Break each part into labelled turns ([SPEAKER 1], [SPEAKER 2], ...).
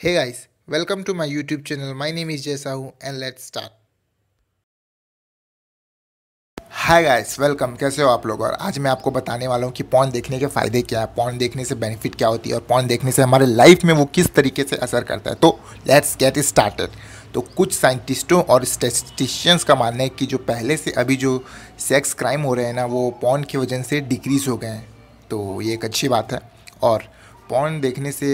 [SPEAKER 1] Hey guys, welcome to my YouTube channel. My name is Jay Sahu and let's start. Hi guys welcome कैसे हो आप लोग और आज मैं आपको बताने वाला हूँ कि पॉन देखने के फ़ायदे क्या है पॉन देखने से बेनिफिट क्या होती है और पॉन देखने से हमारे लाइफ में वो किस तरीके से असर करता है तो लेट्स गेट स्टार्टेड तो कुछ साइंटिस्टों और स्टेटिस्टिशियंस का मानना है कि जो पहले से अभी जो सेक्स क्राइम हो रहे हैं ना वो पॉन की वजह से डिक्रीज़ हो गए हैं तो ये एक अच्छी बात है और पॉन देखने से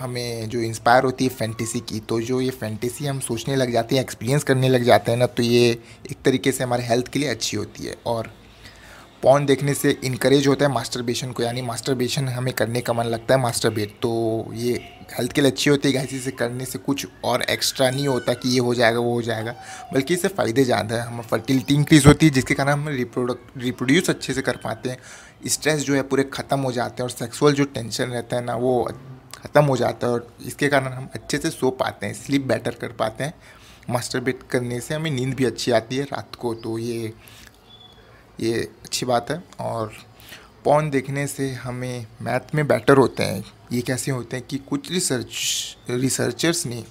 [SPEAKER 1] हमें जो इंस्पायर होती है फैंटेसी की तो जो ये फैंटेसी हम सोचने लग जाते हैं एक्सपीरियंस करने लग जाते हैं ना तो ये एक तरीके से हमारे हेल्थ के लिए अच्छी होती है और पॉन देखने से इनक्रेज होता है मास्टरबेशन को यानी मास्टरबेशन हमें करने का मन लगता है मास्टरबेट तो ये हेल्थ के लिए अच्छी होती है इसे करने से कुछ और एक्स्ट्रा नहीं होता कि ये हो जाएगा वो हो जाएगा बल्कि इससे फ़ायदे ज़्यादा है हमें फर्टिलिटी इंक्रीज़ होती है जिसके कारण हम रिप्रोडक्ट रिप्रोड्यूस अच्छे से कर पाते हैं स्ट्रेस जो है पूरे ख़त्म हो जाते हैं और सेक्सुअल जो टेंशन रहता है ना वो ख़त्म हो जाता है और इसके कारण हम अच्छे से सो पाते हैं स्लीप बेटर कर पाते हैं मास्टरबेट करने से हमें नींद भी अच्छी आती है रात को तो ये ये अच्छी बात है और पौन देखने से हमें मैथ में बेटर होते हैं ये कैसे होते हैं कि कुछ रिसर्च रिसर्चर्स ने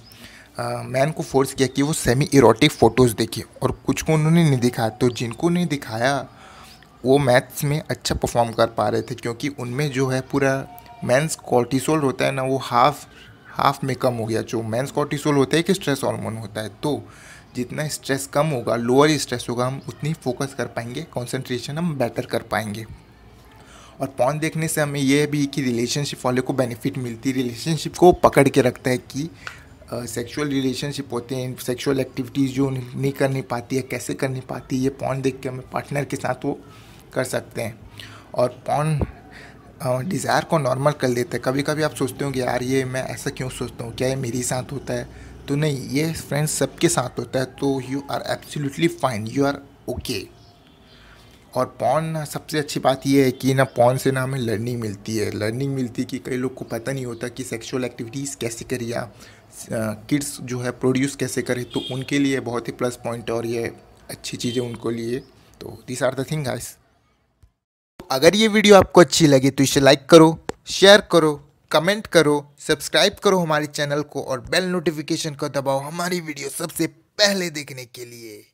[SPEAKER 1] मैन को फोर्स किया कि वो सेमी इरोटिक फ़ोटोज़ देखे और कुछ को उन्होंने नहीं दिखाया तो जिनको नहीं दिखाया वो मैथ्स में अच्छा परफॉर्म कर पा रहे थे क्योंकि उनमें जो है पूरा मेंस कॉर्टिसोल होता है ना वो हाफ हाफ में कम हो गया जो मेंस कॉर्टिसोल होता है कि स्ट्रेस हार्मोन होता है तो जितना स्ट्रेस कम होगा लोअर स्ट्रेस होगा हम उतनी फोकस कर पाएंगे कॉन्सेंट्रेशन हम बेटर कर पाएंगे और पॉन देखने से हमें यह भी कि रिलेशनशिप वाले को बेनिफिट मिलती है रिलेशनशिप को पकड़ के रखता है कि सेक्सुअल रिलेशनशिप होते हैं सेक्सुअल एक्टिविटीज़ जो नहीं कर नहीं पाती है कैसे कर नहीं पाती ये पॉन देख के हमें पार्टनर के साथ वो कर सकते हैं और पॉन डिज़ायर को नॉर्मल कर देते हैं कभी कभी आप सोचते हो कि यार ये मैं ऐसा क्यों सोचता हूँ क्या ये मेरे साथ होता है तो नहीं ये फ्रेंड्स सबके साथ होता है तो you are absolutely fine you are okay और पॉन सबसे अच्छी बात यह है कि ना पॉन से ना हमें लर्निंग मिलती है लर्निंग मिलती है कि कई लोग को पता नहीं होता कि सेक्सुअल एक्टिविटीज़ कैसे करें या किड्स जो है प्रोड्यूस कैसे करें तो उनके लिए बहुत ही प्लस पॉइंट और ये अच्छी चीज़ें उनको लिए तो this are the thing guys अगर ये वीडियो आपको अच्छी लगे तो इसे लाइक करो शेयर करो कमेंट करो सब्सक्राइब करो हमारे चैनल को और बेल नोटिफिकेशन को दबाओ हमारी वीडियो सबसे पहले देखने के लिए